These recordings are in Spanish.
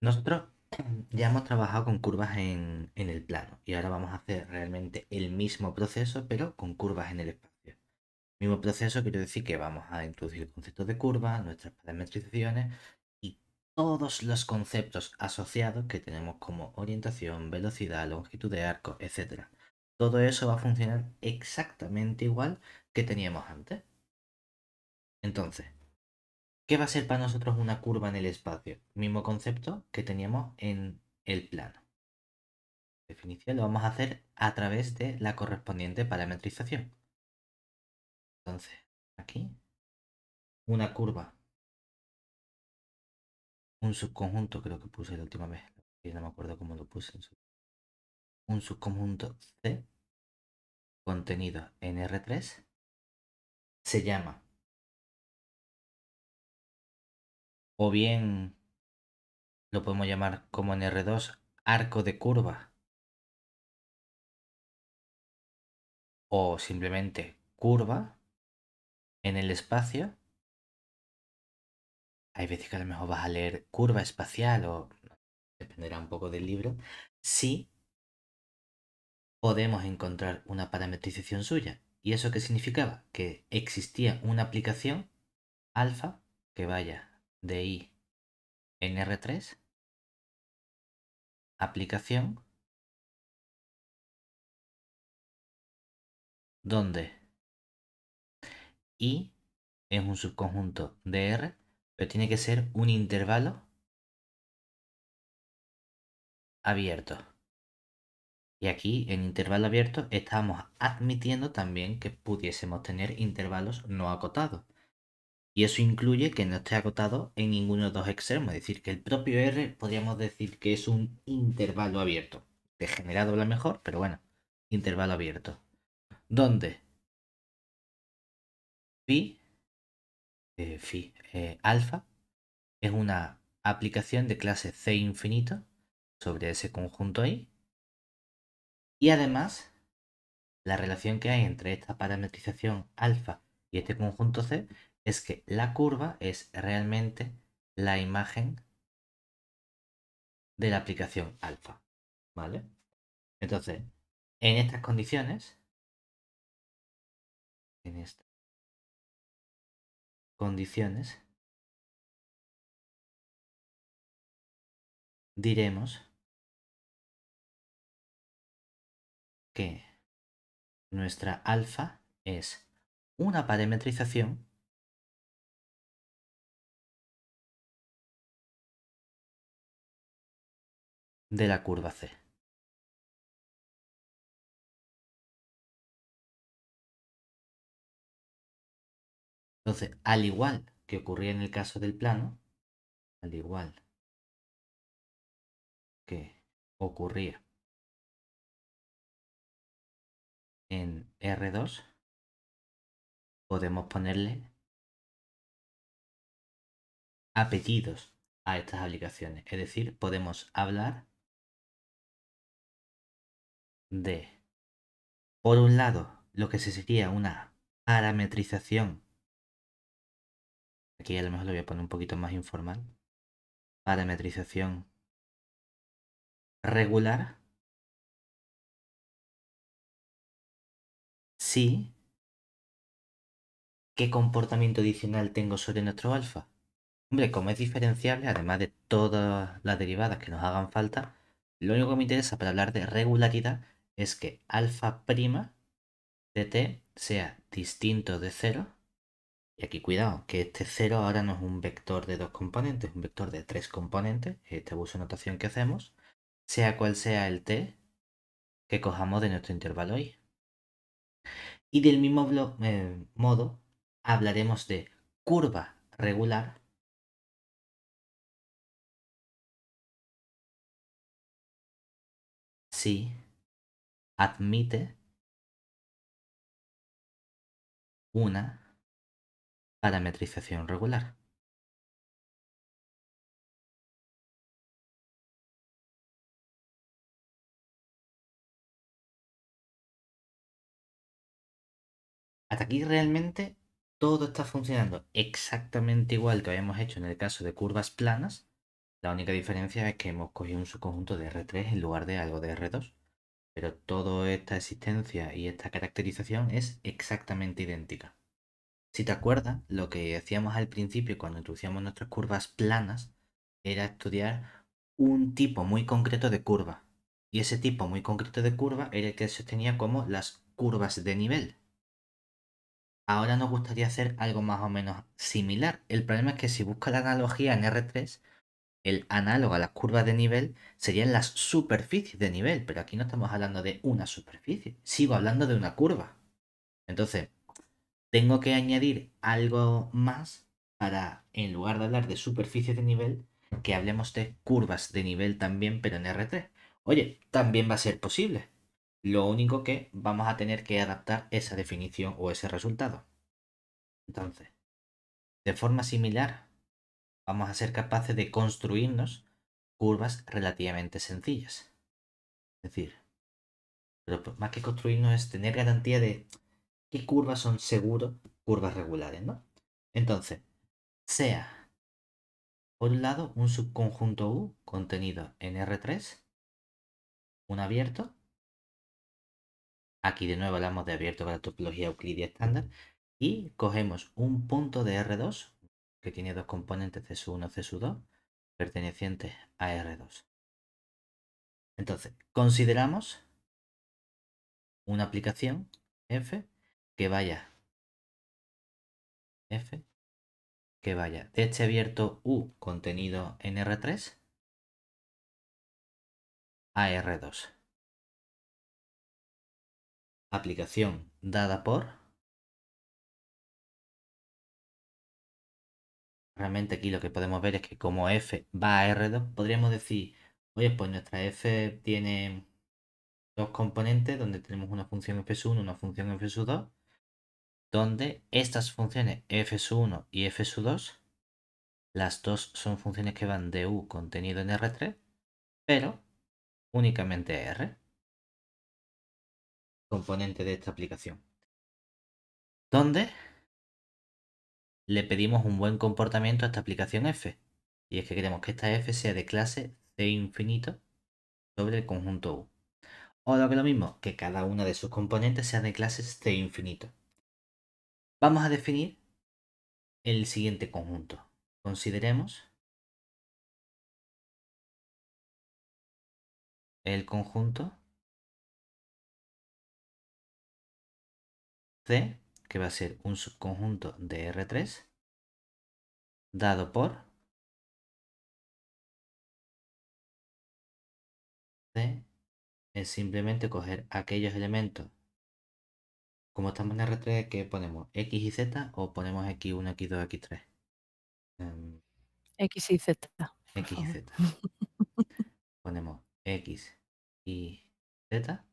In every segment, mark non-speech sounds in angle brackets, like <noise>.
Nosotros <clears throat> ya hemos trabajado con curvas en, el plano y ahora vamos a hacer realmente el mismo proceso pero con curvas en el espacio. Mismo proceso quiero decir que vamos a introducir conceptos de curvas, nuestras parametrizaciones y todos los conceptos asociados que tenemos como orientación, velocidad, longitud de arco, etc. Todo eso va a funcionar exactamente igual que teníamos antes. Entonces, ¿Qué va a ser para nosotros una curva en el espacio? Mismo concepto que teníamos en el plano. Definición lo vamos a hacer a través de la correspondiente parametrización. Entonces, aquí, una curva, un subconjunto, creo que puse la última vez, no me acuerdo cómo lo puse, un subconjunto C, contenido en R3, se llama o bien lo podemos llamar como en R2 arco de curva o simplemente curva en el espacio. Hay veces que a lo mejor vas a leer curva espacial o dependerá un poco del libro. Sí podemos encontrar una parametrización suya. ¿Y eso qué significaba? Que existía una aplicación alfa que vaya de i en R3, aplicación, donde I es un subconjunto de R, pero tiene que ser un intervalo abierto. Y aquí en intervalo abierto estamos admitiendo también que pudiésemos tener intervalos no acotados. Y eso incluye que no esté agotado en ninguno de los dos extremos. Es decir, que el propio R podríamos decir que es un intervalo abierto. Degenerado la mejor, pero bueno, intervalo abierto. Donde phi, eh, eh, alfa es una aplicación de clase C infinito sobre ese conjunto ahí Y además, la relación que hay entre esta parametrización alfa y este conjunto C es que la curva es realmente la imagen de la aplicación alfa. ¿Vale? Entonces, en estas condiciones, en estas condiciones, diremos que nuestra alfa es una parametrización de la curva C. Entonces, al igual que ocurría en el caso del plano, al igual que ocurría en R2, podemos ponerle apellidos a estas aplicaciones. Es decir, podemos hablar de, por un lado, lo que se sería una parametrización. Aquí a lo mejor lo voy a poner un poquito más informal. Parametrización regular. Sí. ¿Qué comportamiento adicional tengo sobre nuestro alfa? Hombre, como es diferenciable, además de todas las derivadas que nos hagan falta, lo único que me interesa para hablar de regularidad es que alfa prima de t sea distinto de 0. Y aquí cuidado, que este 0 ahora no es un vector de dos componentes, es un vector de tres componentes, este abuso de notación que hacemos, sea cual sea el t que cojamos de nuestro intervalo i. Y del mismo eh, modo, hablaremos de curva regular si admite una parametrización regular. Hasta aquí realmente todo está funcionando exactamente igual que habíamos hecho en el caso de curvas planas. La única diferencia es que hemos cogido un subconjunto de R3 en lugar de algo de R2. Pero toda esta existencia y esta caracterización es exactamente idéntica. Si te acuerdas, lo que hacíamos al principio cuando introducíamos nuestras curvas planas era estudiar un tipo muy concreto de curva. Y ese tipo muy concreto de curva era el que se tenía como las curvas de nivel. Ahora nos gustaría hacer algo más o menos similar. El problema es que si buscas la analogía en R3, el análogo a las curvas de nivel serían las superficies de nivel, pero aquí no estamos hablando de una superficie, sigo hablando de una curva. Entonces, tengo que añadir algo más para, en lugar de hablar de superficie de nivel, que hablemos de curvas de nivel también, pero en R3. Oye, también va a ser posible. Lo único que vamos a tener que adaptar esa definición o ese resultado. Entonces, de forma similar, vamos a ser capaces de construirnos curvas relativamente sencillas. Es decir, más que construirnos es tener garantía de qué curvas son seguro, curvas regulares, ¿no? Entonces, sea, por un lado, un subconjunto U contenido en R3, un abierto, aquí de nuevo hablamos de abierto para topología Euclidia estándar, y cogemos un punto de R2, que tiene dos componentes c 1 y c 2 pertenecientes a R2. Entonces, consideramos una aplicación F que vaya F que vaya de este abierto U contenido en R3 a R2. Aplicación dada por realmente aquí lo que podemos ver es que como f va a R2, podríamos decir, oye, pues nuestra f tiene dos componentes donde tenemos una función f1, una función f2, donde estas funciones f1 y f2, las dos son funciones que van de u contenido en R3, pero únicamente R, componente de esta aplicación. Donde le pedimos un buen comportamiento a esta aplicación f. Y es que queremos que esta f sea de clase c infinito sobre el conjunto u. O lo que es lo mismo, que cada una de sus componentes sea de clase c infinito. Vamos a definir el siguiente conjunto. Consideremos el conjunto C que va a ser un subconjunto de R3 dado por C es simplemente coger aquellos elementos como estamos en R3 que ponemos X y Z o ponemos X1, X2, X3 X y Z X y Z <laughs> ponemos X y Z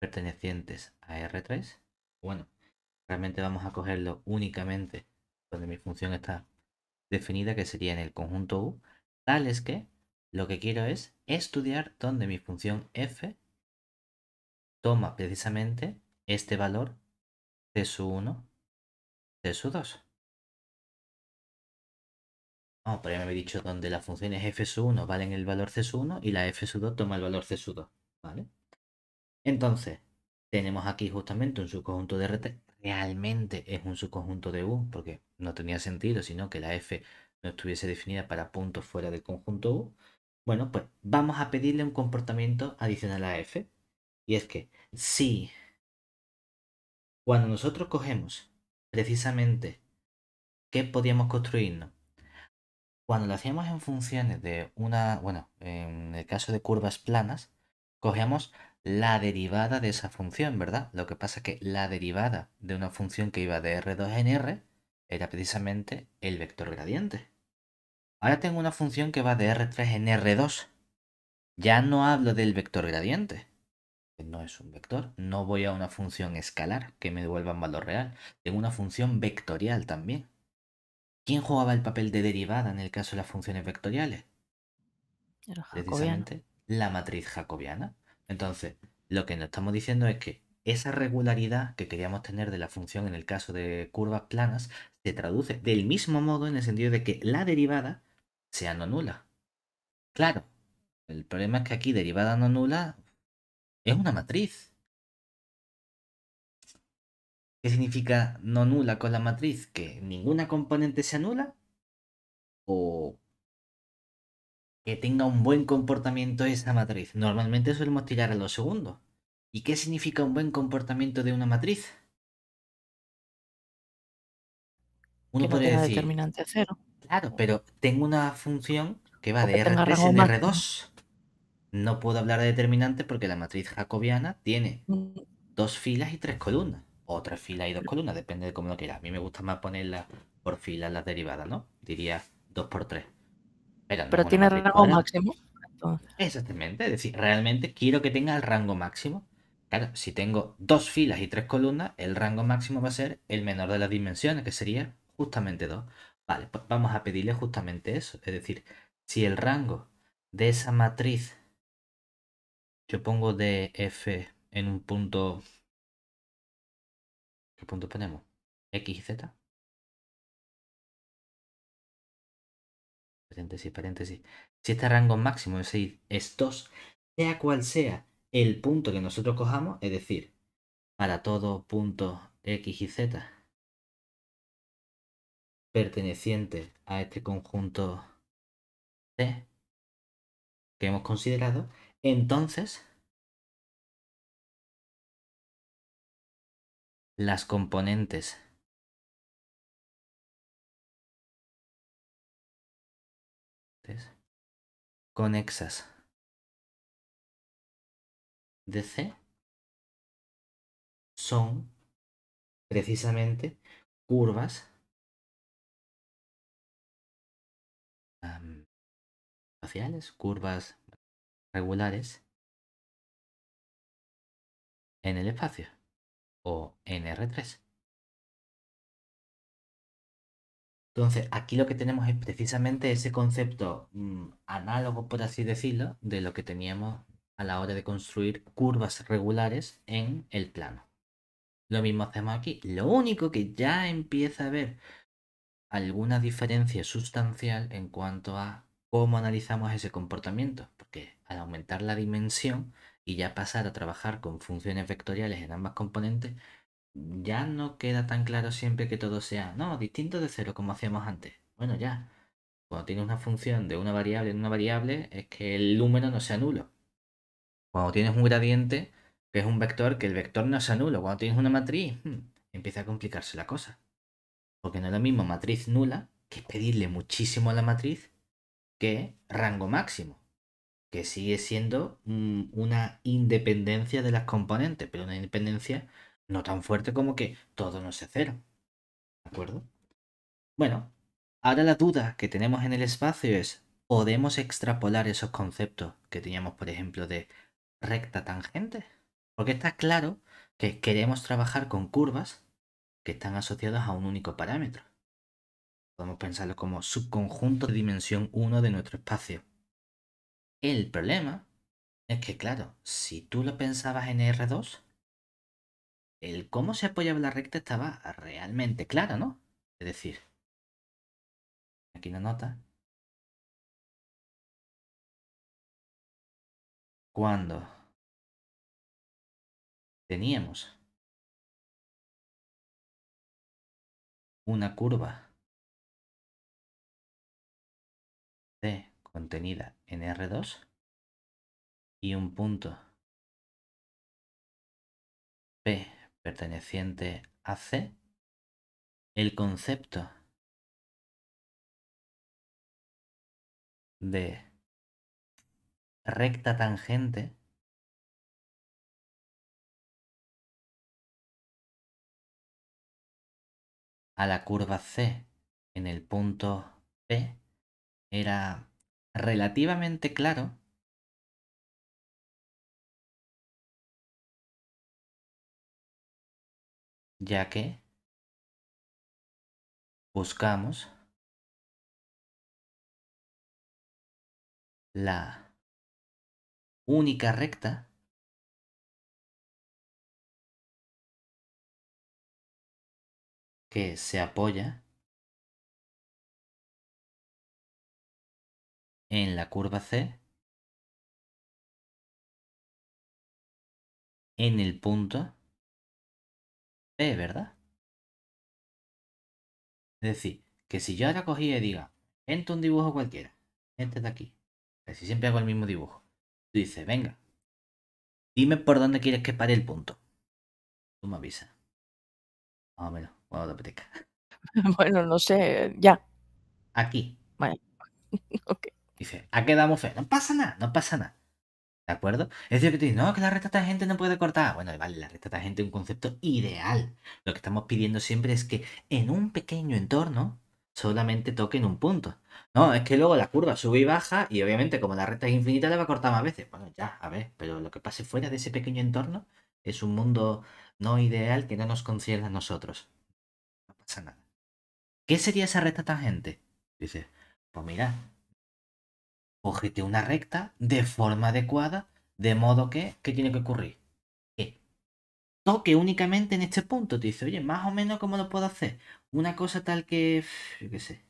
pertenecientes a R3 bueno realmente vamos a cogerlo únicamente donde mi función está definida, que sería en el conjunto U, tal es que lo que quiero es estudiar donde mi función f toma precisamente este valor c 1, c 2. Vamos, oh, pero me había dicho donde las funciones f su 1 valen el valor c 1 y la f sub 2 toma el valor c 2, ¿vale? Entonces, tenemos aquí justamente un subconjunto de realmente es un subconjunto de U, porque no tenía sentido, sino que la F no estuviese definida para puntos fuera del conjunto U, bueno, pues vamos a pedirle un comportamiento adicional a F. Y es que si cuando nosotros cogemos precisamente qué podíamos construirnos, cuando lo hacíamos en funciones de una, bueno, en el caso de curvas planas, cogemos, la derivada de esa función, ¿verdad? Lo que pasa es que la derivada de una función que iba de R2 en R era precisamente el vector gradiente. Ahora tengo una función que va de R3 en R2. Ya no hablo del vector gradiente. no es un vector. No voy a una función escalar que me devuelva un valor real. Tengo una función vectorial también. ¿Quién jugaba el papel de derivada en el caso de las funciones vectoriales? precisamente la matriz jacobiana entonces, lo que nos estamos diciendo es que esa regularidad que queríamos tener de la función en el caso de curvas planas se traduce del mismo modo en el sentido de que la derivada sea no nula. Claro, el problema es que aquí derivada no nula es una matriz. ¿Qué significa no nula con la matriz? ¿Que ninguna componente se anula? ¿O que tenga un buen comportamiento esa matriz. Normalmente solemos tirar a los segundos. ¿Y qué significa un buen comportamiento de una matriz? Uno podría decir. Determinante cero. Claro, pero tengo una función que va de R3 en R2. No puedo hablar de determinante porque la matriz jacobiana tiene dos filas y tres columnas. O tres filas y dos columnas, depende de cómo lo quieras. A mí me gusta más ponerla por filas las derivadas, ¿no? Diría 2 por 3. Pero, tiene rango máximo. Exactamente, es decir, realmente quiero que tenga el rango máximo. Claro, si tengo dos filas y tres columnas, el rango máximo va a ser el menor de las dimensiones, que sería justamente dos. Vale, pues vamos a pedirle justamente eso. Es decir, si el rango de esa matriz, yo pongo de f en un punto... ¿Qué punto ponemos? ¿X y Z? paréntesis, paréntesis, si este rango máximo es, 6 es 2, sea cual sea el punto que nosotros cojamos, es decir, para todo punto x y z perteneciente a este conjunto C que hemos considerado, entonces las componentes conexas. C son precisamente curvas espaciales, curvas regulares en el espacio o en R3. Entonces, aquí lo que tenemos es precisamente ese concepto mm, análogo, por así decirlo, de lo que teníamos a la hora de construir curvas regulares en el plano. Lo mismo hacemos aquí. Lo único que ya empieza a haber alguna diferencia sustancial en cuanto a cómo analizamos ese comportamiento, porque al aumentar la dimensión y ya pasar a trabajar con funciones vectoriales en ambas componentes, ya no queda tan claro siempre que todo sea, no, distinto de cero como hacíamos antes. Bueno, ya. Cuando tienes una función de una variable en una variable, es que el número no sea nulo. Cuando tienes un gradiente, que es un vector, que el vector no sea nulo. Cuando tienes una matriz, hmm, empieza a complicarse la cosa. Porque no es lo mismo matriz nula, que pedirle muchísimo a la matriz, que rango máximo. Que sigue siendo mm, una independencia de las componentes, pero una independencia no tan fuerte como que todo no sea cero. ¿De acuerdo? Bueno, ahora la duda que tenemos en el espacio es, ¿podemos extrapolar esos conceptos que teníamos, por ejemplo, de recta tangente? Porque está claro que queremos trabajar con curvas que están asociadas a un único parámetro. Podemos pensarlo como subconjunto de dimensión 1 de nuestro espacio. El problema es que, claro, si tú lo pensabas en R2, el cómo se apoyaba la recta estaba realmente claro, ¿no? Es decir, aquí la nota. Cuando teníamos una curva C contenida en R2 y un punto P perteneciente a C, el concepto de recta tangente a la curva C en el punto P era relativamente claro ya que buscamos la única recta que se apoya en la curva C en el punto es ¿verdad? Es decir, que si yo ahora cogí y diga, entra un dibujo cualquiera, Entra de aquí, si siempre hago el mismo dibujo. Tú dices, venga, dime por dónde quieres que pare el punto. Tú me avisas. Más o menos, <laughs> Bueno, no sé, ya. Aquí. Bueno, <laughs> ok. Dice, ha quedado fe? No pasa nada, no pasa nada. ¿De acuerdo? Es decir, que tú dices, no, que la recta tangente gente no puede cortar. Bueno, vale, la recta tangente gente es un concepto ideal. Lo que estamos pidiendo siempre es que en un pequeño entorno solamente toquen un punto. No, es que luego la curva sube y baja y obviamente como la recta es infinita le va a cortar más veces. Bueno, ya, a ver, pero lo que pase fuera de ese pequeño entorno es un mundo no ideal que no nos concierne a nosotros. No pasa nada. ¿Qué sería esa recta tangente? Dice, pues mira, cógete una recta de forma adecuada, de modo que, ¿qué tiene que ocurrir? Que toque únicamente en este punto. Te dice, oye, más o menos cómo lo puedo hacer. Una cosa tal que, qué sé.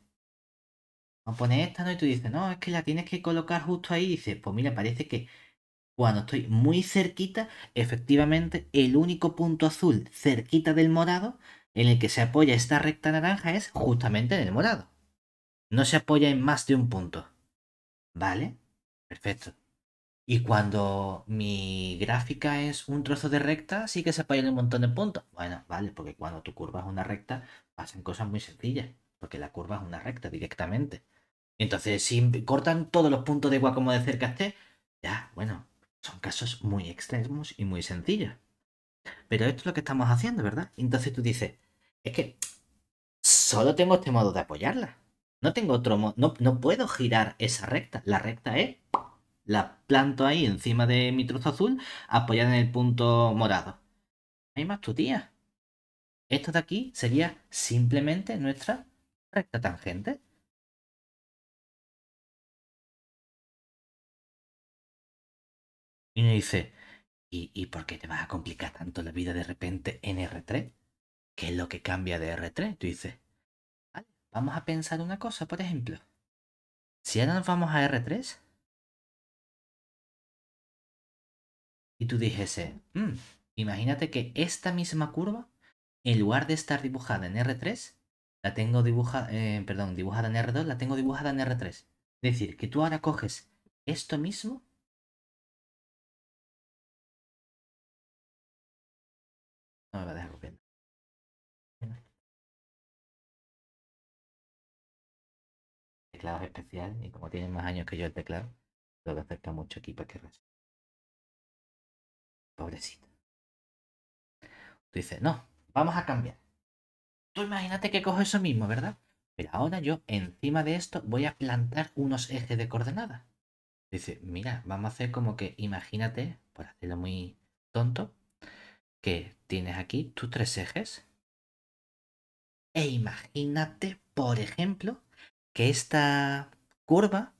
Vamos a poner esta, ¿no? Y tú dices, no, es que la tienes que colocar justo ahí. Y dices, pues mira, parece que cuando estoy muy cerquita, efectivamente, el único punto azul cerquita del morado en el que se apoya esta recta naranja es justamente en el morado. No se apoya en más de un punto. ¿Vale? Perfecto. Y cuando mi gráfica es un trozo de recta, sí que se apoyan un montón de puntos. Bueno, vale, porque cuando tu curva es una recta, pasan cosas muy sencillas, porque la curva es una recta directamente. Entonces, si cortan todos los puntos de igual como de cerca esté, ya, bueno, son casos muy extremos y muy sencillos. Pero esto es lo que estamos haciendo, ¿verdad? Entonces tú dices, es que solo tengo este modo de apoyarla. No tengo otro modo. No, no, puedo girar esa recta. La recta es. La planto ahí encima de mi trozo azul, apoyada en el punto morado. hay más tu tía. Esto de aquí sería simplemente nuestra recta tangente. Y me dice, ¿y, ¿y por qué te vas a complicar tanto la vida de repente en R3? ¿Qué es lo que cambia de R3? Tú dices, Vamos a pensar una cosa, por ejemplo. Si ahora nos vamos a R3 y tú dijese, mm, imagínate que esta misma curva, en lugar de estar dibujada en R3, la tengo dibujada, eh, perdón, dibujada en R2, la tengo dibujada en R3. Es decir, que tú ahora coges esto mismo no me va a dejar copiando. teclado especial y como tiene más años que yo el teclado, lo acerca mucho aquí para que resuelva. Pobrecito. Tú no, vamos a cambiar. Tú imagínate que cojo eso mismo, ¿verdad? Pero ahora yo encima de esto voy a plantar unos ejes de coordenadas. Dice, mira, vamos a hacer como que imagínate, por hacerlo muy tonto, que tienes aquí tus tres ejes. E imagínate, por ejemplo, que esta curva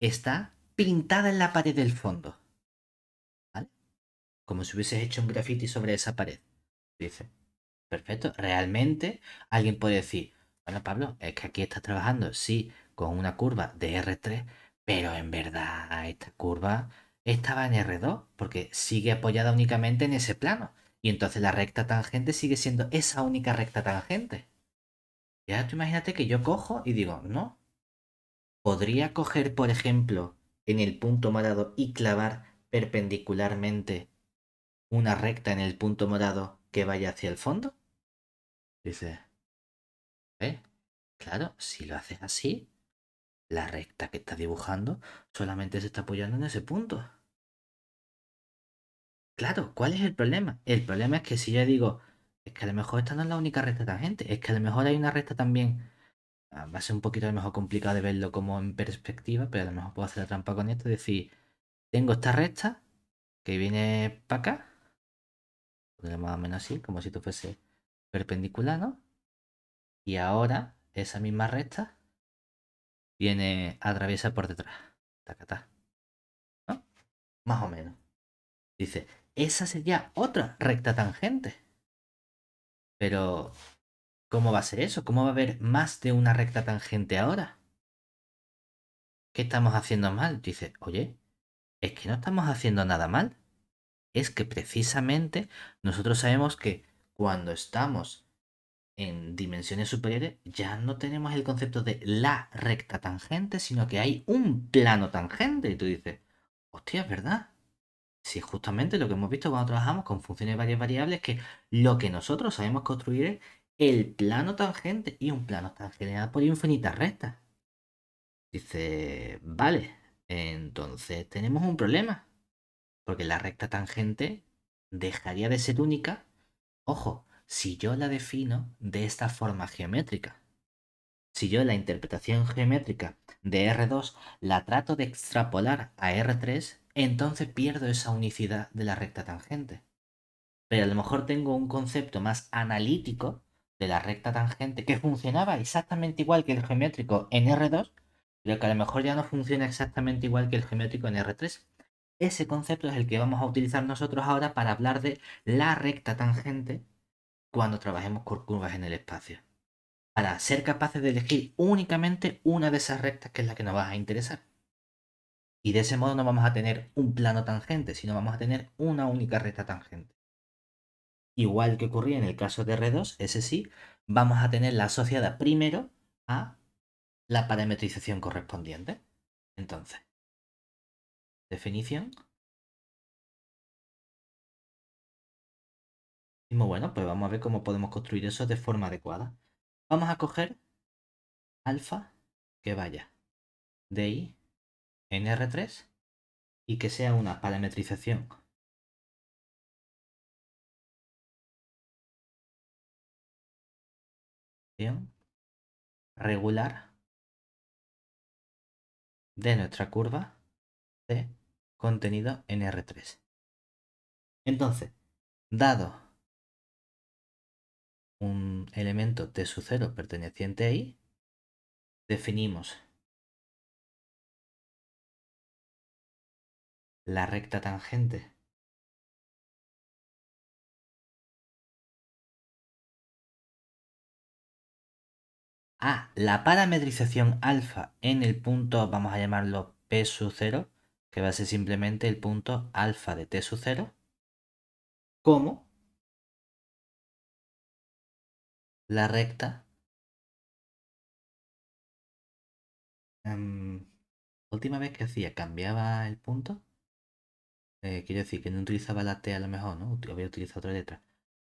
está pintada en la pared del fondo. ¿Vale? Como si hubieses hecho un graffiti sobre esa pared. Dice, perfecto. Realmente alguien puede decir, bueno Pablo, es que aquí estás trabajando, sí, con una curva de R3, pero en verdad esta curva estaba en R2 porque sigue apoyada únicamente en ese plano. Y entonces la recta tangente sigue siendo esa única recta tangente. Ya tú imagínate que yo cojo y digo, no. Podría coger, por ejemplo, en el punto morado y clavar perpendicularmente una recta en el punto morado que vaya hacia el fondo. Dice, ¿eh? Claro, si lo haces así, la recta que está dibujando solamente se está apoyando en ese punto. Claro, ¿cuál es el problema? El problema es que si yo digo, es que a lo mejor esta no es la única recta tangente, es que a lo mejor hay una recta también. Ah, va a ser un poquito a lo mejor complicado de verlo como en perspectiva, pero a lo mejor puedo hacer la trampa con esto es decir, tengo esta recta que viene para acá, más o menos así, como si tú fuese perpendicular, ¿no? Y ahora esa misma recta viene, a atraviesa por detrás. Tacatá. ¿No? Más o menos. Dice, esa sería otra recta tangente. Pero, ¿cómo va a ser eso? ¿Cómo va a haber más de una recta tangente ahora? ¿Qué estamos haciendo mal? Dice, oye, es que no estamos haciendo nada mal. Es que precisamente nosotros sabemos que cuando estamos en dimensiones superiores ya no tenemos el concepto de la recta tangente, sino que hay un plano tangente. Y tú dices, hostia, es verdad. Si justamente lo que hemos visto cuando trabajamos con funciones de varias variables, que lo que nosotros sabemos construir es el plano tangente y un plano tangente por infinitas rectas. Dice, vale, entonces tenemos un problema, porque la recta tangente dejaría de ser única, ojo, si yo la defino de esta forma geométrica. Si yo la interpretación geométrica de R2 la trato de extrapolar a R3, entonces pierdo esa unicidad de la recta tangente. Pero a lo mejor tengo un concepto más analítico de la recta tangente que funcionaba exactamente igual que el geométrico en R2, pero que a lo mejor ya no funciona exactamente igual que el geométrico en R3. Ese concepto es el que vamos a utilizar nosotros ahora para hablar de la recta tangente cuando trabajemos con curvas en el espacio. Para ser capaces de elegir únicamente una de esas rectas que es la que nos va a interesar. Y de ese modo no vamos a tener un plano tangente, sino vamos a tener una única recta tangente. Igual que ocurría en el caso de R2, ese sí, vamos a tenerla asociada primero a la parametrización correspondiente. Entonces, definición. Y muy bueno, pues vamos a ver cómo podemos construir eso de forma adecuada. Vamos a coger alfa que vaya de i en R3 y que sea una parametrización regular de nuestra curva de contenido en R3. Entonces, dado un elemento T0 perteneciente a I, definimos la recta tangente Ah, la parametrización alfa en el punto, vamos a llamarlo P sub 0, que va a ser simplemente el punto alfa de T sub 0, como la recta em, última vez que hacía cambiaba el punto eh, quiero decir, que no utilizaba la T a lo mejor, ¿no? Había utilizado otra letra.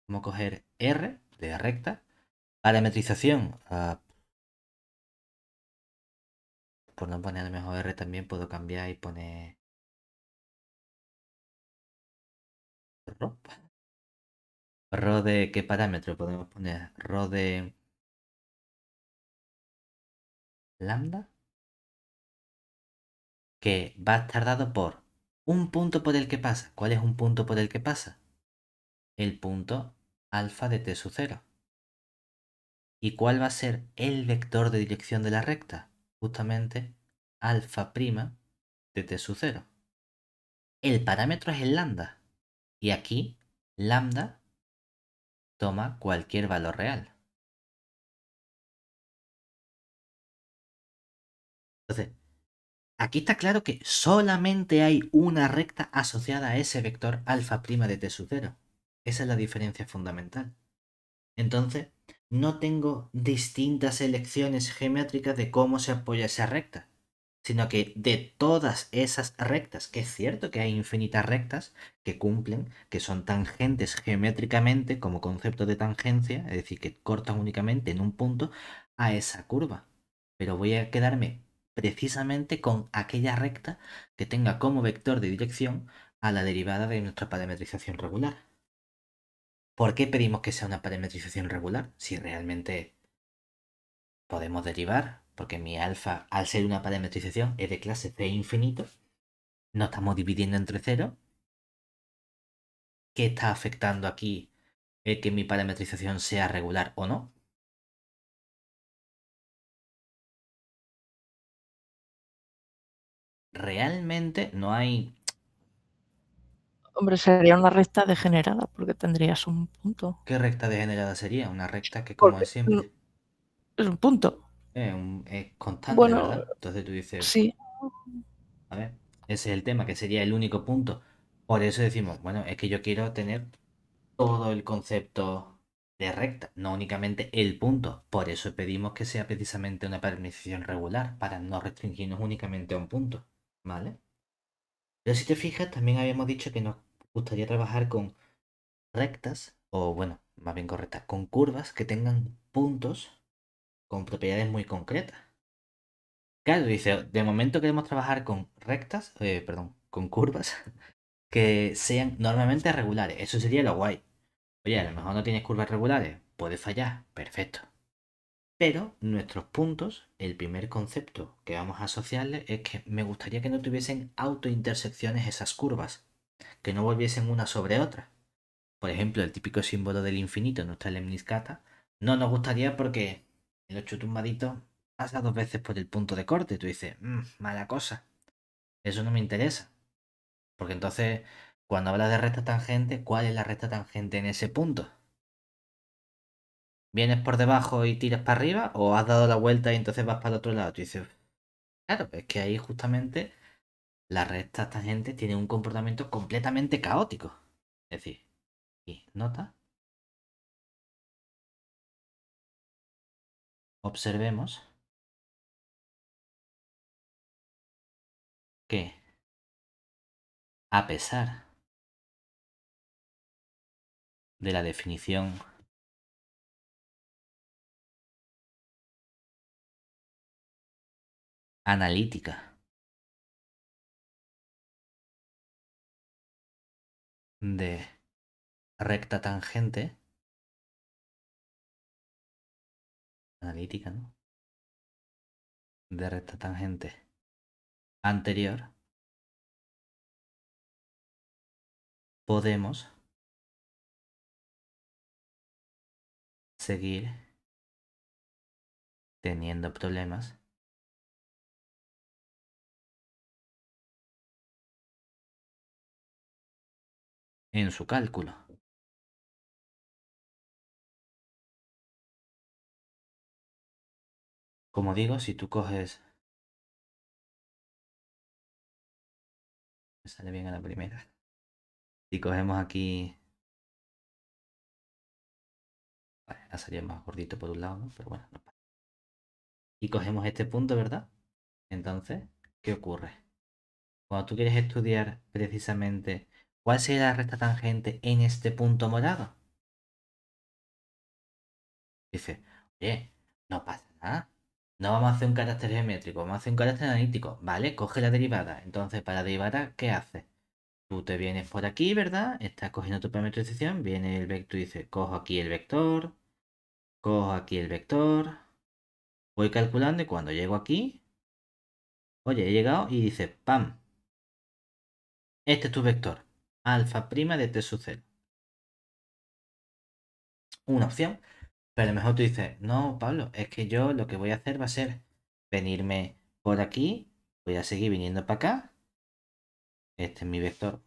Vamos a coger R de recta. Parametrización. Ah, por no poner a lo mejor R también puedo cambiar y poner... Ro de qué parámetro podemos poner? Ro de lambda. Que va a estar dado por un punto por el que pasa. ¿Cuál es un punto por el que pasa? El punto alfa de t sub 0. ¿Y cuál va a ser el vector de dirección de la recta? Justamente alfa prima de t sub 0. El parámetro es el lambda. Y aquí lambda toma cualquier valor real. Entonces, Aquí está claro que solamente hay una recta asociada a ese vector alfa prima de t sub 0. Esa es la diferencia fundamental. Entonces, no tengo distintas elecciones geométricas de cómo se apoya esa recta, sino que de todas esas rectas, que es cierto que hay infinitas rectas que cumplen, que son tangentes geométricamente como concepto de tangencia, es decir, que cortan únicamente en un punto a esa curva. Pero voy a quedarme precisamente con aquella recta que tenga como vector de dirección a la derivada de nuestra parametrización regular. ¿Por qué pedimos que sea una parametrización regular si realmente podemos derivar? Porque mi alfa, al ser una parametrización, es de clase C infinito. No estamos dividiendo entre cero. ¿Qué está afectando aquí el que mi parametrización sea regular o no? realmente no hay... Hombre, sería una recta degenerada porque tendrías un punto. ¿Qué recta degenerada sería? Una recta que como es siempre... Es un punto. Es, constante, ¿verdad? Entonces tú dices... Sí. A ver, ese es el tema, que sería el único punto. Por eso decimos, bueno, es que yo quiero tener todo el concepto de recta, no únicamente el punto. Por eso pedimos que sea precisamente una permisión regular, para no restringirnos únicamente a un punto. ¿vale? Pero si te fijas, también habíamos dicho que nos gustaría trabajar con rectas, o bueno, más bien correctas, con curvas que tengan puntos con propiedades muy concretas. Claro, dice, de momento queremos trabajar con rectas, eh, perdón, con curvas <laughs> que sean normalmente regulares. Eso sería lo guay. Oye, a lo mejor no tienes curvas regulares, Puedes fallar, perfecto. Pero nuestros puntos, el primer concepto que vamos a asociarle es que me gustaría que no tuviesen autointersecciones esas curvas, que no volviesen una sobre otra. Por ejemplo, el típico símbolo del infinito nuestra lemniscata no nos gustaría porque el ocho tumbadito pasa dos veces por el punto de corte. Tú dices, mm, mala cosa. Eso no me interesa. Porque entonces, cuando hablas de recta tangente, ¿cuál es la recta tangente en ese punto? vienes por debajo y tiras para arriba, o has dado la vuelta y entonces vas para el otro lado. Tú dices, claro, es que ahí justamente la recta, esta gente tiene un comportamiento completamente caótico. Es decir, y nota. Observemos que a pesar de la definición analítica. De recta tangente. Analítica, ¿no? De recta tangente anterior. Podemos seguir teniendo problemas en su cálculo. Como digo, si tú coges... Me sale bien a la primera. y cogemos aquí... la sería más gordito por un lado, Pero bueno, Y cogemos este punto, ¿verdad? Entonces, ¿qué ocurre? Cuando tú quieres estudiar precisamente ¿Cuál sería la recta tangente en este punto morado? Dice, oye, no pasa nada. No vamos a hacer un carácter geométrico, vamos a hacer un carácter analítico. Vale, coge la derivada. Entonces, para derivar, ¿qué hace? Tú te vienes por aquí, ¿verdad? Estás cogiendo tu parametrización. Viene el vector y dice, cojo aquí el vector. Cojo aquí el vector. Voy calculando y cuando llego aquí... Oye, he llegado y dice, ¡pam! Este es tu vector alfa prima de T sub 0. Una opción. Pero a lo mejor tú dices, no, Pablo, es que yo lo que voy a hacer va a ser venirme por aquí, voy a seguir viniendo para acá. Este es mi vector.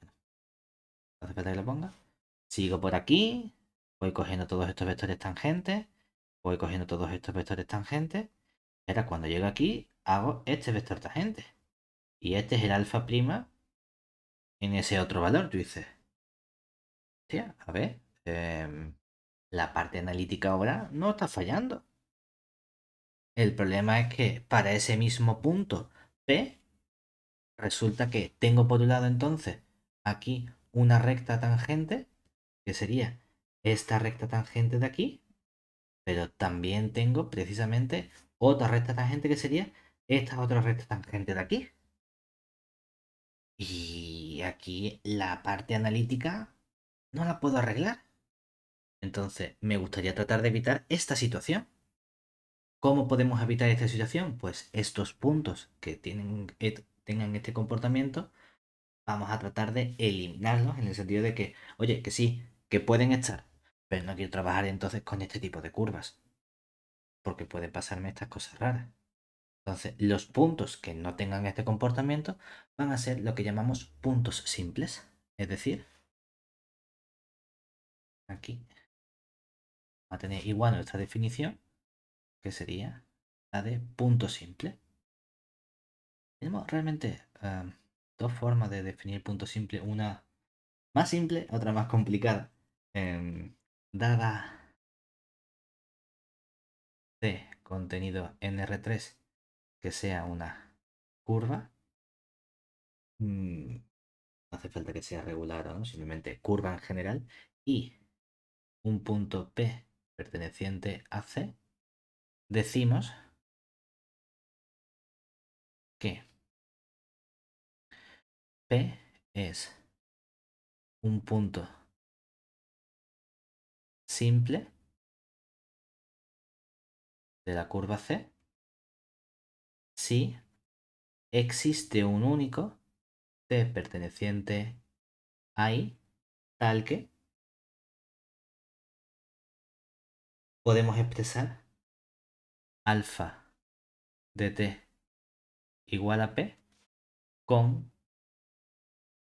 No hace falta que lo ponga. Sigo por aquí, voy cogiendo todos estos vectores tangentes, voy cogiendo todos estos vectores tangentes. Ahora cuando llego aquí, hago este vector tangente. Y este es el alfa prima en ese otro valor, tú dices, a ver, em, la parte analítica ahora no está fallando. El problema es que para ese mismo punto P, resulta que tengo por un lado entonces aquí una recta tangente, que sería esta recta tangente de aquí, pero también tengo precisamente otra recta tangente que sería esta otra recta tangente de aquí. Y aquí la parte analítica no la puedo arreglar. Entonces, me gustaría tratar de evitar esta situación. ¿Cómo podemos evitar esta situación? Pues estos puntos que tienen, e, tengan este comportamiento, vamos a tratar de eliminarlos en el sentido de que, oye, que sí, que pueden estar, pero no quiero trabajar entonces con este tipo de curvas, porque pueden pasarme estas cosas raras. Entonces, los puntos que no tengan este comportamiento van a ser lo que llamamos puntos simples. Es decir, aquí va a tener igual nuestra definición, que sería la de punto simple. Tenemos realmente eh, dos formas de definir punto simple, una más simple, otra más complicada, em, dada de contenido nr3 que sea una curva. Mm, no hace falta que sea regular o simplemente curva en general. Y un punto P perteneciente a C, decimos que P es un punto simple de la curva C si existe un único T perteneciente a I tal que podemos expresar alfa de T igual a P con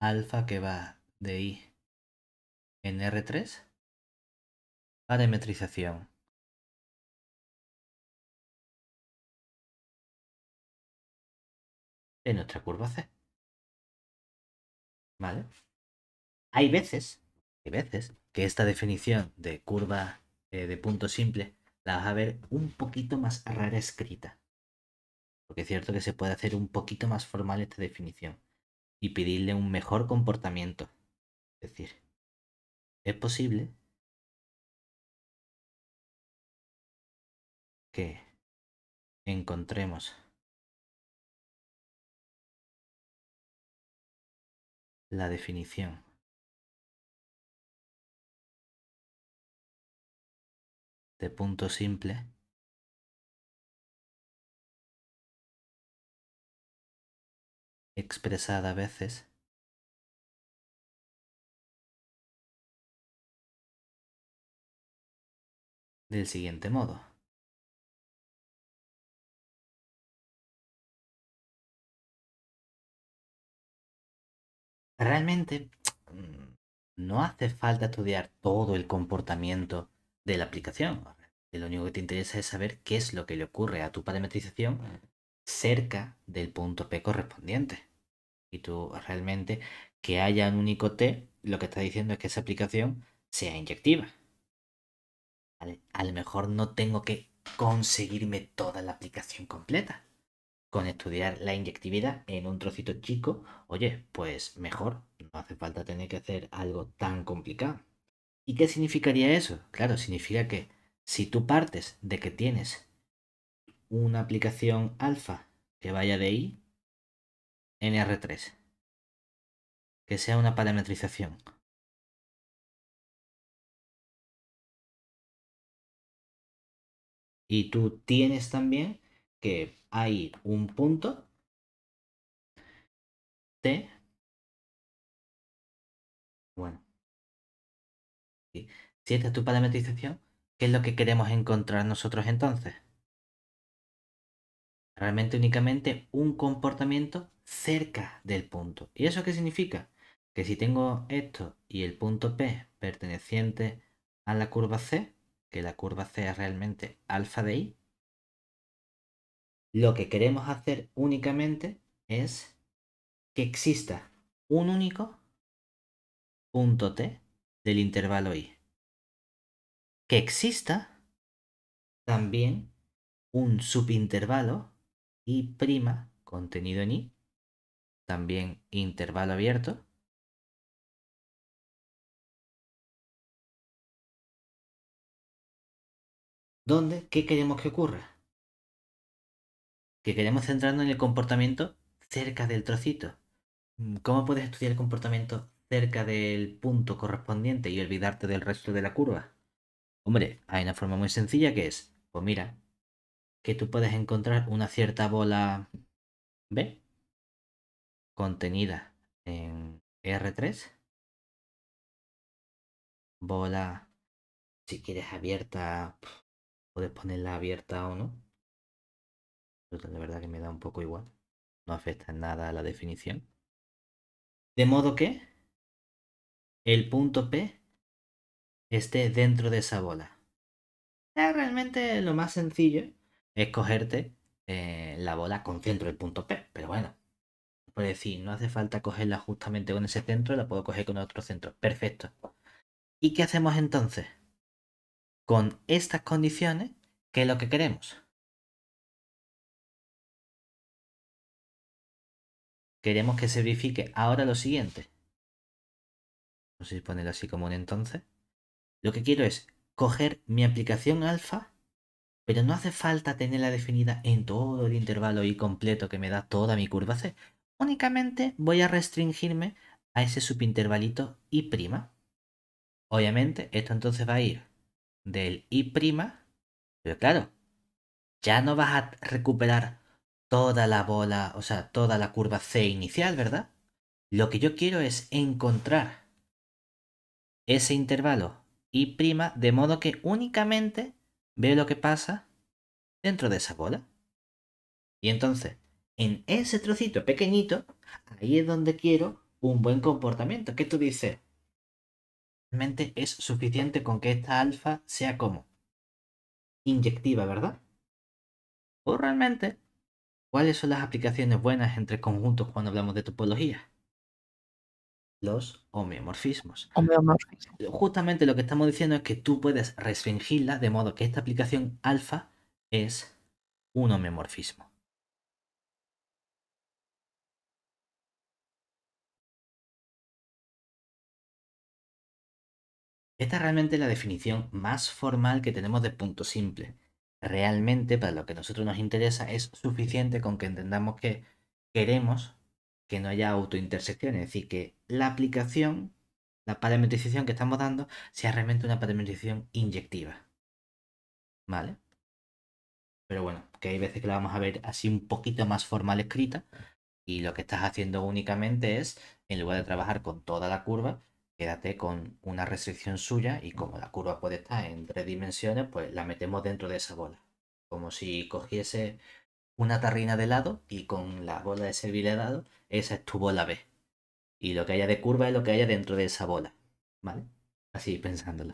alfa que va de I en R3 parametrización En nuestra curva C. ¿Vale? Hay veces, hay veces que esta definición de curva eh, de punto simple la vas a ver un poquito más rara escrita. Porque es cierto que se puede hacer un poquito más formal esta definición y pedirle un mejor comportamiento. Es decir, es posible que encontremos la definición de punto simple expresada a veces del siguiente modo. realmente mm, no hace falta estudiar todo el comportamiento de la aplicación. Lo único que te interesa es saber qué es lo que le ocurre a tu parametrización cerca del punto P correspondiente. Y tú realmente que haya un único T, lo que está diciendo es que esa aplicación sea inyectiva. A lo mejor no tengo que conseguirme toda la aplicación completa con estudiar la inyectividad en un trocito chico, oye, pues mejor, no hace falta tener que hacer algo tan complicado. ¿Y qué significaría eso? Claro, significa que si tú partes de que tienes una aplicación alfa que vaya de I en R3, que sea una parametrización, y tú tienes también que hay un punto T. Bueno. Si esta es tu parametrización, ¿qué es lo que queremos encontrar nosotros entonces? Realmente únicamente un comportamiento cerca del punto. ¿Y eso qué significa? Que si tengo esto y el punto P perteneciente a la curva C, que la curva C es realmente alfa de I, lo que queremos hacer únicamente es que exista un único punto t del intervalo i. Que exista también un subintervalo i' contenido en i, también intervalo abierto, ¿Dónde? ¿Qué queremos que ocurra? que queremos centrarnos en el comportamiento cerca del trocito. Mm, ¿Cómo puedes estudiar el comportamiento cerca del punto correspondiente y olvidarte del resto de la curva? Hombre, hay una forma muy sencilla que es, pues mira, que tú puedes encontrar una cierta bola B contenida en R3. Bola, si quieres abierta, puedes ponerla abierta o no la verdad que me da un poco igual. No afecta en nada a la definición. De modo que el punto P esté dentro de esa bola. realmente lo más sencillo es cogerte eh, la bola con centro del punto P, pero bueno. Por decir, no hace falta cogerla justamente con ese centro, la puedo coger con otro centro. Perfecto. ¿Y qué hacemos entonces? Con estas condiciones, ¿qué es lo que queremos? queremos que se verifique ahora lo siguiente. No sé si ponerlo así como un entonces. Lo que quiero es coger mi aplicación alfa, pero no hace falta tenerla definida en todo el intervalo y completo que me da toda mi curva C. Únicamente voy a restringirme a ese subintervalito I'. Obviamente, esto entonces va a ir del I', pero claro, ya no vas a recuperar toda la bola, o sea, toda la curva C inicial, ¿verdad? Lo que yo quiero es encontrar ese intervalo y prima de modo que únicamente veo lo que pasa dentro de esa bola. Y entonces, en ese trocito pequeñito, ahí es donde quiero un buen comportamiento. ¿Qué tú dices? Realmente es suficiente con que esta alfa sea como inyectiva, ¿verdad? O realmente ¿Cuáles son las aplicaciones buenas entre conjuntos cuando hablamos de topología? Los homeomorfismos. Justamente lo que estamos diciendo es que tú puedes restringirla de modo que esta aplicación alfa es un homeomorfismo. Esta es realmente la definición más formal que tenemos de punto simple realmente para lo que nosotros nos interesa es suficiente con que entendamos que queremos que no haya autointersección, es decir, que la aplicación, la parametrización que estamos dando, sea realmente una parametrización inyectiva. ¿Vale? Pero bueno, que hay veces que la vamos a ver así un poquito más formal escrita y lo que estás haciendo únicamente es, en lugar de trabajar con toda la curva, quédate con una restricción suya y como la curva puede estar en tres dimensiones, pues la metemos dentro de esa bola. Como si cogiese una tarrina de lado y con la bola de servile helado, esa es tu bola B. Y lo que haya de curva es lo que haya dentro de esa bola. ¿Vale? Así pensándolo.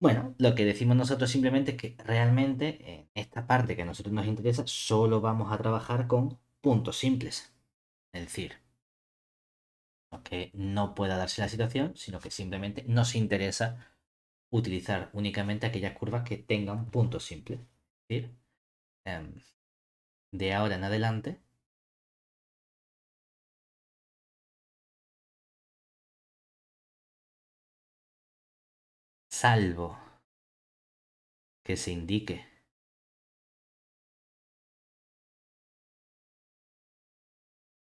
Bueno, lo que decimos nosotros simplemente es que realmente en esta parte que a nosotros nos interesa solo vamos a trabajar con puntos simples. Es decir, que no pueda darse la situación, sino que simplemente nos interesa utilizar únicamente aquellas curvas que tengan punto simple. Es em, de ahora en adelante, salvo que se indique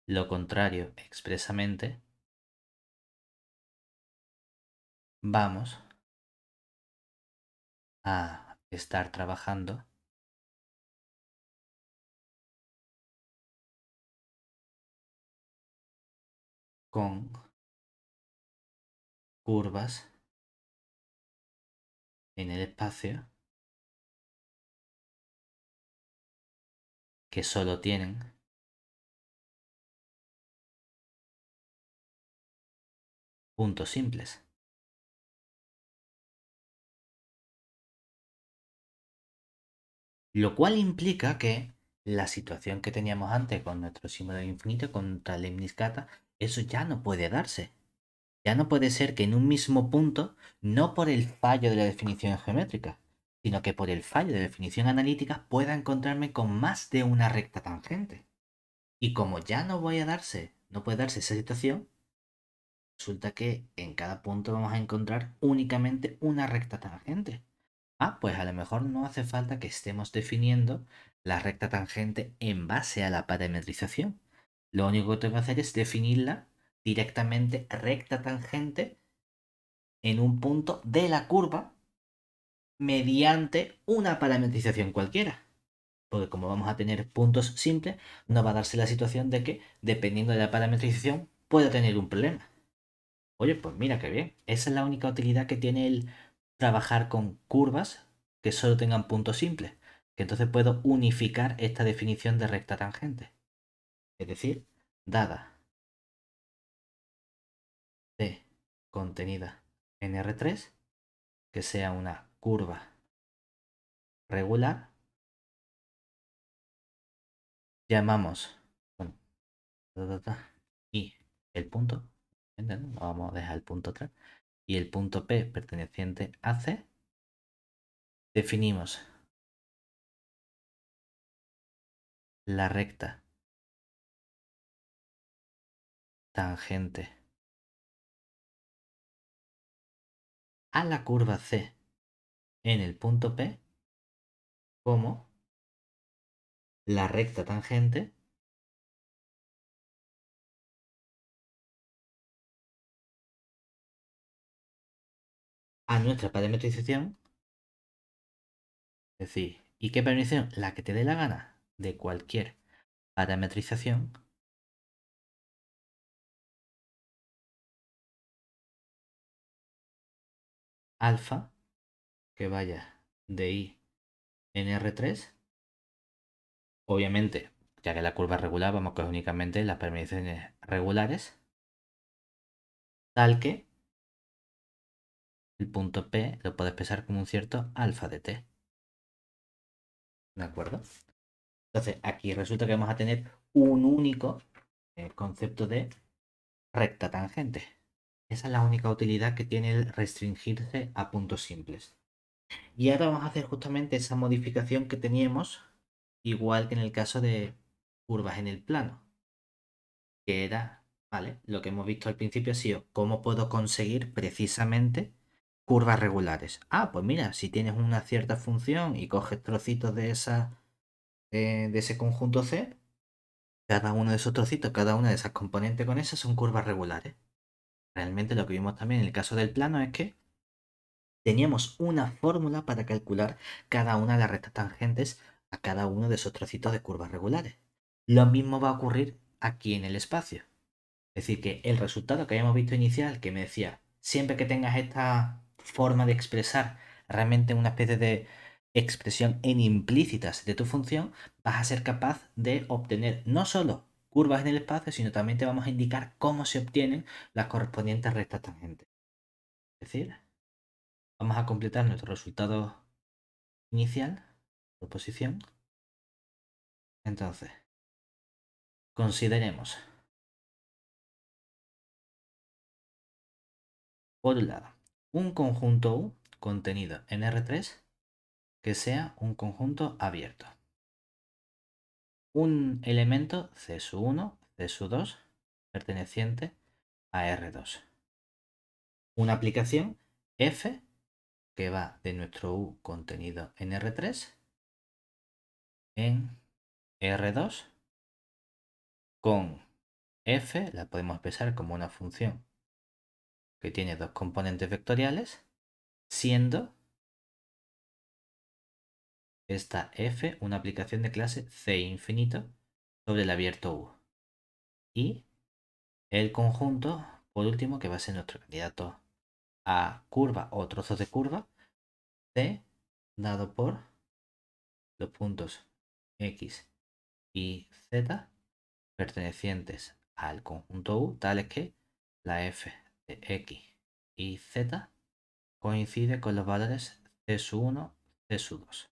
lo contrario expresamente, vamos a estar trabajando con curvas en el espacio que solo tienen puntos simples. Lo cual implica que la situación que teníamos antes con nuestro símbolo infinito contra el Imniscata, eso ya no puede darse. Ya no puede ser que en un mismo punto, no por el fallo de la definición geométrica, sino que por el fallo de definición analítica pueda encontrarme con más de una recta tangente. Y como ya no voy a darse, no puede darse esa situación, resulta que en cada punto vamos a encontrar únicamente una recta tangente. Ah, pues a lo mejor no hace falta que estemos definiendo la recta tangente en base a la parametrización. Lo único que tengo que hacer es definirla directamente recta tangente en un punto de la curva mediante una parametrización cualquiera. Porque como vamos a tener puntos simples, no va a darse la situación de que, dependiendo de la parametrización, pueda tener un problema. Oye, pues mira qué bien. Esa es la única utilidad que tiene el trabajar con curvas que solo tengan puntos simples, que entonces puedo unificar esta definición de recta tangente. Es decir, dada de contenida en R3, que sea una curva regular, llamamos y el punto, vamos a dejar el punto atrás, y el punto P perteneciente a C, definimos la recta tangente a la curva C en el punto P como la recta tangente a nuestra parametrización. Es decir, ¿y qué permisión, La que te dé la gana de cualquier parametrización. Alfa, que vaya de i en R3. Obviamente, ya que la curva es regular, vamos a coger únicamente las permisiones regulares. Tal que el punto P lo puedo expresar como un cierto alfa de T. ¿De acuerdo? Entonces, aquí resulta que vamos a tener un único eh, concepto de recta tangente. Esa es la única utilidad que tiene el restringirse a puntos simples. Y ahora vamos a hacer justamente esa modificación que teníamos, igual que en el caso de curvas en el plano, que era, ¿vale? Lo que hemos visto al principio ha sido cómo puedo conseguir precisamente curvas regulares. Ah, pues mira, si tienes una cierta función y coges trocitos de, esa, eh, de ese conjunto C, cada uno de esos trocitos, cada una de esas componentes con esas son curvas regulares. Realmente lo que vimos también en el caso del plano es que teníamos una fórmula para calcular cada una de las rectas tangentes a cada uno de esos trocitos de curvas regulares. Lo mismo va a ocurrir aquí en el espacio. Es decir, que el resultado que habíamos visto inicial, que me decía, siempre que tengas esta forma de expresar realmente una especie de expresión en implícitas de tu función, vas a ser capaz de obtener no solo curvas en el espacio, sino también te vamos a indicar cómo se obtienen las correspondientes rectas tangentes. Es decir, vamos a completar nuestro resultado inicial, proposición. Entonces, consideremos, por un lado, un conjunto U contenido en R3 que sea un conjunto abierto. Un elemento C 1, C 2 perteneciente a R2. Una aplicación F que va de nuestro U contenido en R3 en R2 con F la podemos pensar como una función que tiene dos componentes vectoriales, siendo esta f una aplicación de clase c infinito sobre el abierto u. Y el conjunto, por último, que va a ser nuestro candidato a curva o trozos de curva, c dado por los puntos x y z pertenecientes al conjunto U, tales que la f X y Z coincide con los valores C1, C2.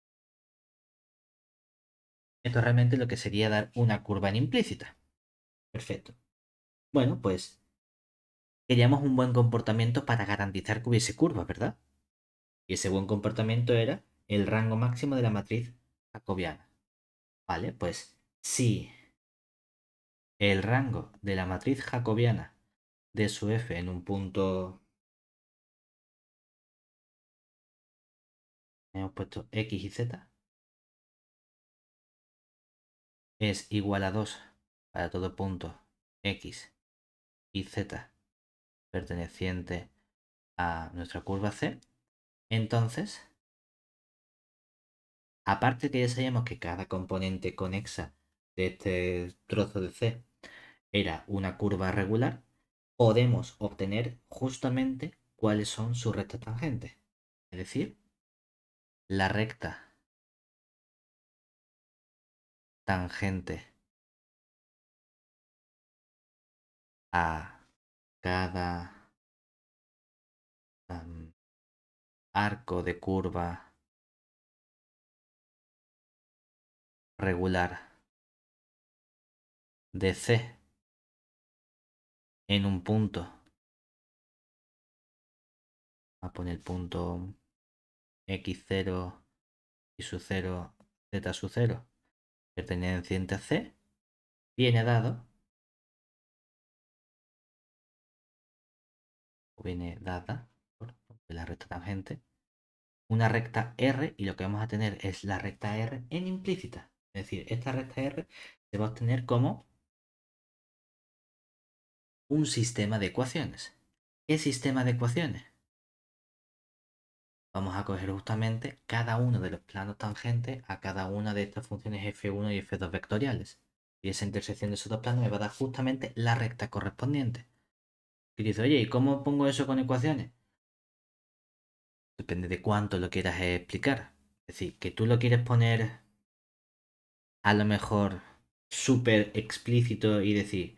Esto realmente lo que sería dar una curva en implícita. Perfecto. Bueno, pues queríamos un buen comportamiento para garantizar que hubiese curva, ¿verdad? Y ese buen comportamiento era el rango máximo de la matriz jacobiana. Vale, pues si el rango de la matriz jacobiana de su f en un punto... Hemos puesto x y z. Es igual a 2 para todo punto x y z perteneciente a nuestra curva C. Entonces, aparte que ya sabíamos que cada componente conexa de este trozo de C era una curva regular, podemos obtener justamente cuáles son sus rectas tangentes. Es decir, la recta tangente a cada arco de curva regular de C en un punto. Va a poner punto x0 y su 0, z su 0, perteneciente a c, viene dado. O viene dada por la recta tangente una recta R y lo que vamos a tener es la recta R en implícita. Es decir, esta recta R se va a obtener como un sistema de ecuaciones. ¿Qué sistema de ecuaciones? Vamos a coger justamente cada uno de los planos tangentes a cada una de estas funciones f1 y f2 vectoriales. Y esa intersección de esos dos planos me va a dar justamente la recta correspondiente. Y dice, oye, ¿y cómo pongo eso con ecuaciones? Depende de cuánto lo quieras explicar. Es decir, que tú lo quieres poner a lo mejor súper explícito y decir,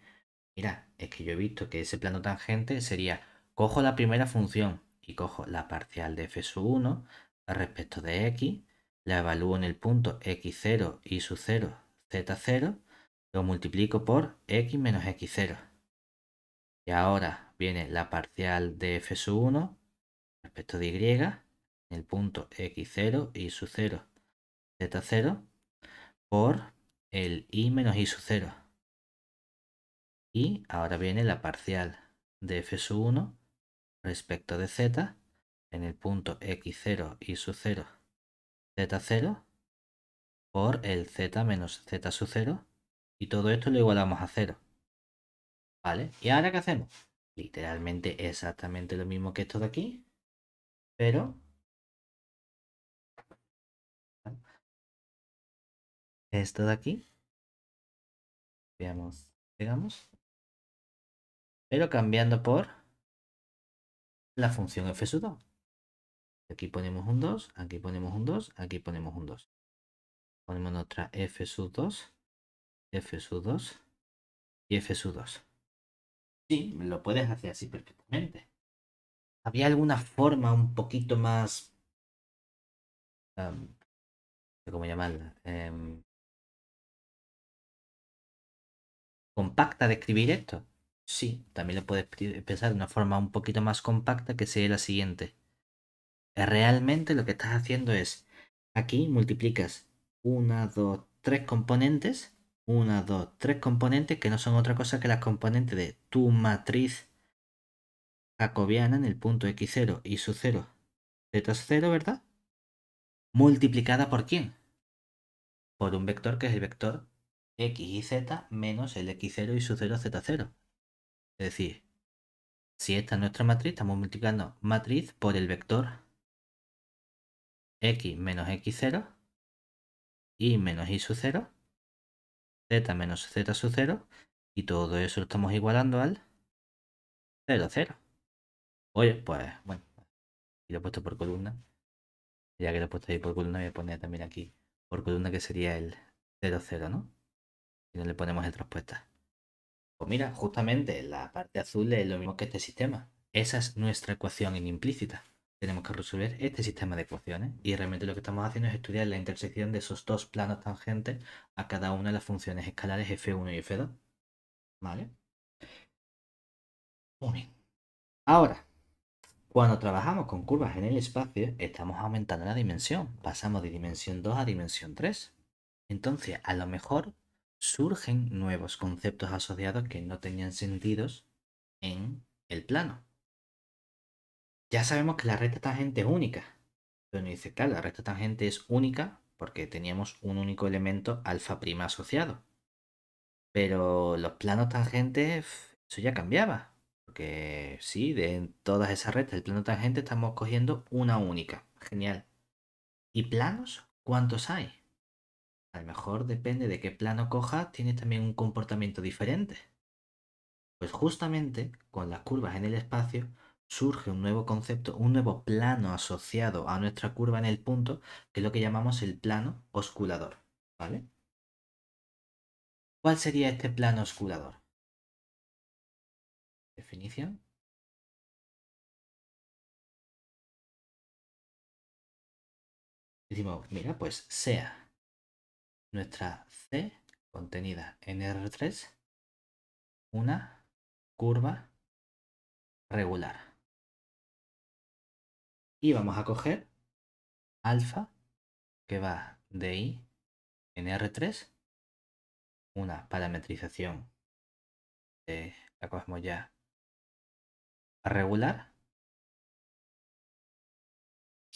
mira, es que yo he visto que ese plano tangente sería, cojo la primera función y cojo la parcial de f sub 1 respecto de x, la evalúo en el punto x0, y sub 0, z0, lo multiplico por x menos x0. Y ahora viene la parcial de f sub 1 respecto de y, en el punto x0, y sub 0, z0, por el y menos y sub 0 y ahora viene la parcial de f sub 1 respecto de z en el punto x0, y sub 0, z0 por el z menos z sub 0 y todo esto lo igualamos a 0. ¿Vale? ¿Y ahora qué hacemos? Literalmente exactamente lo mismo que esto de aquí, pero... Esto de aquí. Veamos, pegamos pero cambiando por la función f 2. Aquí ponemos un 2, aquí ponemos un 2, aquí ponemos un 2. Ponemos nuestra f sub 2, f 2 y f 2. Sí, lo puedes hacer así perfectamente. ¿Había alguna forma un poquito más... Em, ¿Cómo llamarla? Em, compacta de escribir esto? Sí, también lo puedes pensar de una forma un poquito más compacta que sería la siguiente. Eh, realmente lo que estás haciendo es, aquí multiplicas 1, 2, 3 componentes, 1, 2, 3 componentes que no son otra cosa que las componentes de tu matriz jacobiana en el punto x0 y su 0, z0, ¿verdad? Multiplicada por quién? Por un vector que es el vector x y z menos el x0 y su 0, z0. Es decir, si esta es nuestra matriz, estamos multiplicando matriz por el vector x menos x0, y menos y sub 0, z menos z sub 0, y todo eso lo estamos igualando al 0, 0. Oye, pues bueno, y lo he puesto por columna. Ya que lo he puesto ahí por columna, voy a poner también aquí por columna que sería el 0, 0, ¿no? Y no le ponemos el respuesta. Pues mira, justamente la parte azul es lo mismo que este sistema. Esa es nuestra ecuación implícita. Tenemos que resolver este sistema de ecuaciones y realmente lo que estamos haciendo es estudiar la intersección de esos dos planos tangentes a cada una de las funciones escalares f1 y f2. ¿Vale? Ahora, cuando trabajamos con curvas en el espacio, estamos aumentando la dimensión. Pasamos de dimensión 2 a dimensión 3. Entonces, a lo mejor surgen nuevos conceptos asociados que no tenían sentidos en el plano. Ya sabemos que la recta tangente es única. Pero dice, claro, la recta tangente es única porque teníamos un único elemento alfa prima asociado. Pero los planos tangentes, eso ya cambiaba. Porque sí, de todas esas rectas el plano tangente estamos cogiendo una única. Genial. ¿Y planos? ¿Cuántos hay? A lo mejor depende de qué plano coja, tiene también un comportamiento diferente. Pues justamente con las curvas en el espacio surge un nuevo concepto, un nuevo plano asociado a nuestra curva en el punto, que es lo que llamamos el plano osculador. ¿Vale? ¿Cuál sería este plano osculador? Definición. Decimos, mira, pues sea nuestra C contenida en R3 una curva regular. Y vamos a coger alfa que va de I en R3, una parametrización la cogemos ya regular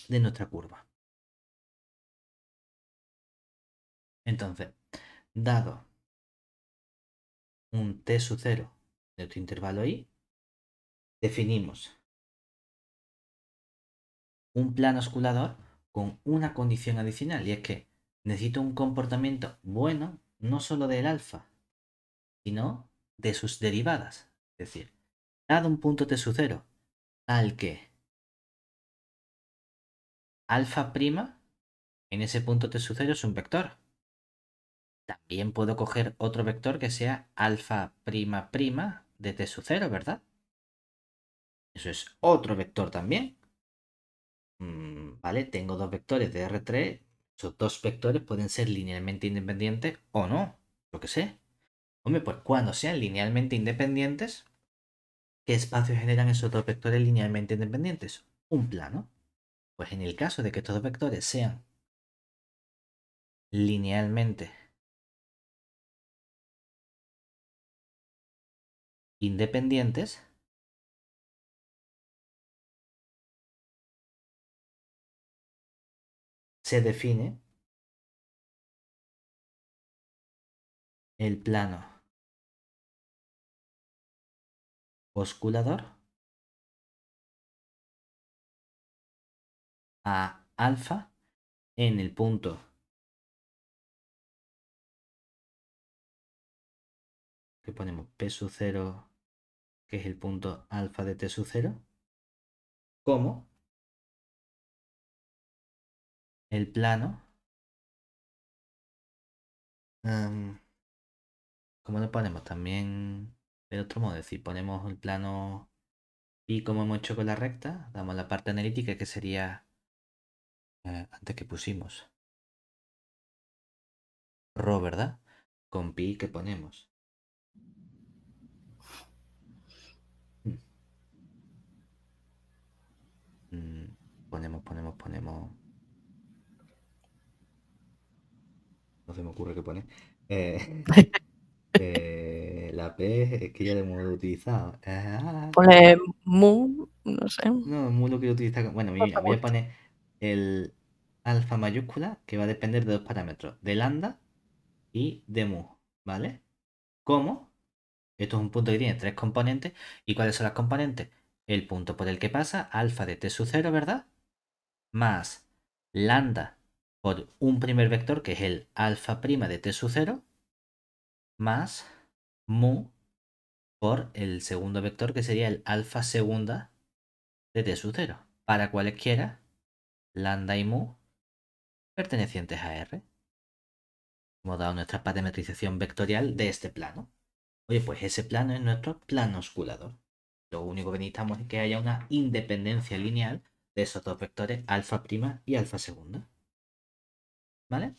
de nuestra curva. Entonces, dado un t sub 0 de tu intervalo i, definimos un plano osculador con una condición adicional, y es que necesito un comportamiento bueno no solo del alfa, sino de sus derivadas. Es decir, dado un punto t sub 0 al que alfa prima en ese punto t sub 0 es un vector. También puedo coger otro vector que sea alfa prima prima de t sub 0, ¿verdad? Eso es otro vector también. Mm, vale, tengo dos vectores de R3. Esos dos vectores pueden ser linealmente independientes o no, lo que sé. Hombre, pues cuando sean linealmente independientes, ¿qué espacio generan esos dos vectores linealmente independientes? Un plano. Pues en el caso de que estos dos vectores sean linealmente independientes se define el plano osculador a alfa en el punto que ponemos peso cero que es el punto alfa de t sub 0, como el plano, como em, ¿cómo lo ponemos? También de otro modo, es decir, ponemos el plano pi como hemos hecho con la recta, damos la parte analítica que sería eh, antes que pusimos. ro, ¿verdad? Con pi que ponemos. Mm, ponemos, ponemos, ponemos. No se me ocurre qué poner. Eh, <laughs> eh, la P es que ya lo hemos utilizado. Ah, Pone ah. mu, no sé. No, mu lo quiero utilizar Bueno, voy a poner el alfa mayúscula que va a depender de dos parámetros: de lambda y de mu. ¿Vale? ¿Cómo? Esto es un punto que tiene tres componentes. ¿Y cuáles son las componentes? el punto por el que pasa, alfa de t sub 0, ¿verdad? Más lambda por un primer vector, que es el alfa prima de t sub 0, más mu por el segundo vector, que sería el alfa segunda de t sub 0, para cualquiera, lambda y mu pertenecientes a R. Hemos dado nuestra parametrización vectorial de este plano. Oye, pues ese plano es nuestro plano osculador. Lo único que necesitamos es que haya una independencia lineal de esos dos vectores alfa prima y alfa segunda. ¿Vale?